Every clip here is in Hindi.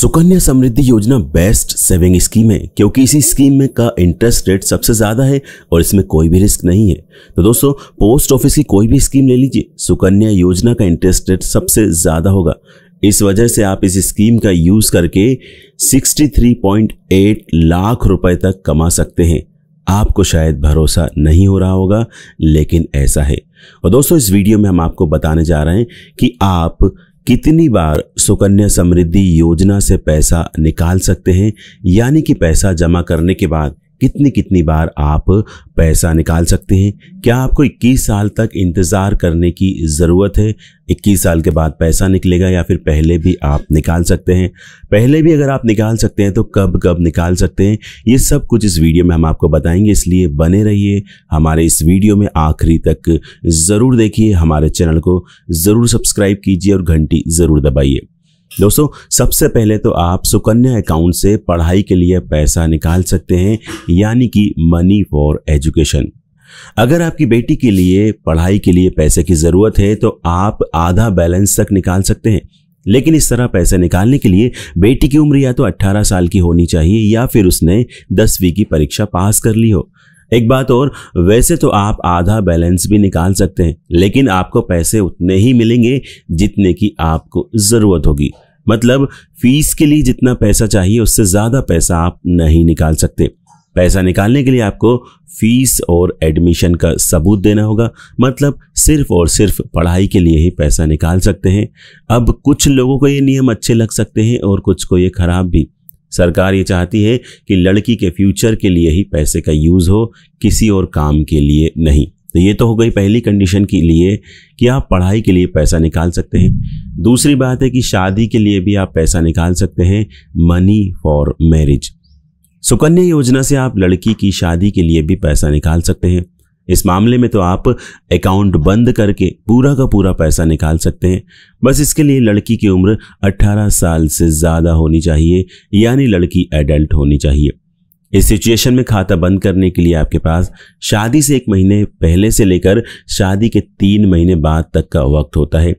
सुकन्या समृद्धि योजना बेस्ट सेविंग स्कीम है क्योंकि इसी स्कीम में का इंटरेस्ट रेट सबसे ज़्यादा है और इसमें कोई भी रिस्क नहीं है तो दोस्तों पोस्ट ऑफिस की कोई भी स्कीम ले लीजिए सुकन्या योजना का इंटरेस्ट रेट सबसे ज़्यादा होगा इस वजह से आप इस स्कीम का यूज़ करके 63.8 लाख रुपए तक कमा सकते हैं आपको शायद भरोसा नहीं हो रहा होगा लेकिन ऐसा है और दोस्तों इस वीडियो में हम आपको बताने जा रहे हैं कि आप कितनी बार सुकन्या समृद्धि योजना से पैसा निकाल सकते हैं यानी कि पैसा जमा करने के बाद कितनी कितनी बार आप पैसा निकाल सकते हैं क्या आपको 21 साल तक इंतज़ार करने की ज़रूरत है 21 साल के बाद पैसा निकलेगा या फिर पहले भी आप निकाल सकते हैं पहले भी अगर आप निकाल सकते हैं तो कब कब निकाल सकते हैं ये सब कुछ इस वीडियो में हम आपको बताएंगे इसलिए बने रहिए हमारे इस वीडियो में आखिरी तक ज़रूर देखिए हमारे चैनल को ज़रूर सब्सक्राइब कीजिए और घंटी ज़रूर दबाइए दोस्तों सबसे पहले तो आप सुकन्या अकाउंट से पढ़ाई के लिए पैसा निकाल सकते हैं यानी कि मनी फॉर एजुकेशन अगर आपकी बेटी के लिए पढ़ाई के लिए पैसे की ज़रूरत है तो आप आधा बैलेंस तक निकाल सकते हैं लेकिन इस तरह पैसे निकालने के लिए बेटी की उम्र या तो 18 साल की होनी चाहिए या फिर उसने दसवीं की परीक्षा पास कर ली हो एक बात और वैसे तो आप आधा बैलेंस भी निकाल सकते हैं लेकिन आपको पैसे उतने ही मिलेंगे जितने की आपको ज़रूरत होगी मतलब फीस के लिए जितना पैसा चाहिए उससे ज़्यादा पैसा आप नहीं निकाल सकते पैसा निकालने के लिए आपको फीस और एडमिशन का सबूत देना होगा मतलब सिर्फ और सिर्फ पढ़ाई के लिए ही पैसा निकाल सकते हैं अब कुछ लोगों को ये नियम अच्छे लग सकते हैं और कुछ को ये खराब भी सरकार ये चाहती है कि लड़की के फ्यूचर के लिए ही पैसे का यूज़ हो किसी और काम के लिए नहीं तो ये तो हो गई पहली कंडीशन के लिए कि आप पढ़ाई के लिए पैसा निकाल सकते हैं दूसरी बात है कि शादी के लिए भी आप पैसा निकाल सकते हैं मनी फॉर मैरिज सुकन्या योजना से आप लड़की की शादी के लिए भी पैसा निकाल सकते हैं इस मामले में तो आप अकाउंट बंद करके पूरा का पूरा पैसा निकाल सकते हैं बस इसके लिए लड़की की उम्र 18 साल से ज़्यादा होनी चाहिए यानी लड़की एडल्ट होनी चाहिए इस सिचुएशन में खाता बंद करने के लिए आपके पास शादी से एक महीने पहले से लेकर शादी के तीन महीने बाद तक का वक्त होता है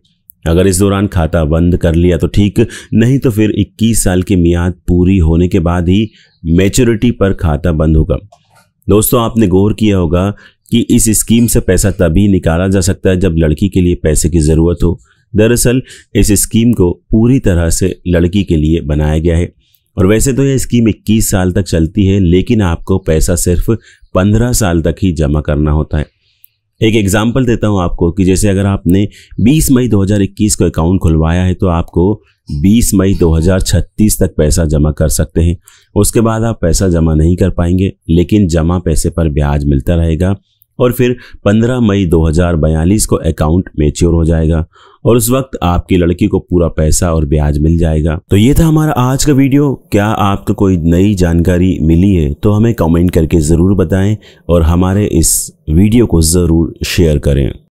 अगर इस दौरान खाता बंद कर लिया तो ठीक नहीं तो फिर 21 साल की मियाद पूरी होने के बाद ही मेचोरिटी पर खाता बंद होगा दोस्तों आपने गौर किया होगा कि इस स्कीम से पैसा तभी निकाला जा सकता है जब लड़की के लिए पैसे की ज़रूरत हो दरअसल इस स्कीम को पूरी तरह से लड़की के लिए बनाया गया है और वैसे तो यह स्कीम 21 साल तक चलती है लेकिन आपको पैसा सिर्फ 15 साल तक ही जमा करना होता है एक एग्जाम्पल देता हूँ आपको कि जैसे अगर आपने 20 मई 2021 को अकाउंट खुलवाया है तो आपको 20 मई 2036 तक पैसा जमा कर सकते हैं उसके बाद आप पैसा जमा नहीं कर पाएंगे लेकिन जमा पैसे पर ब्याज मिलता रहेगा और फिर 15 मई 2042 को अकाउंट मेच्योर हो जाएगा और उस वक्त आपकी लड़की को पूरा पैसा और ब्याज मिल जाएगा तो ये था हमारा आज का वीडियो क्या आपको कोई नई जानकारी मिली है तो हमें कमेंट करके ज़रूर बताएं और हमारे इस वीडियो को ज़रूर शेयर करें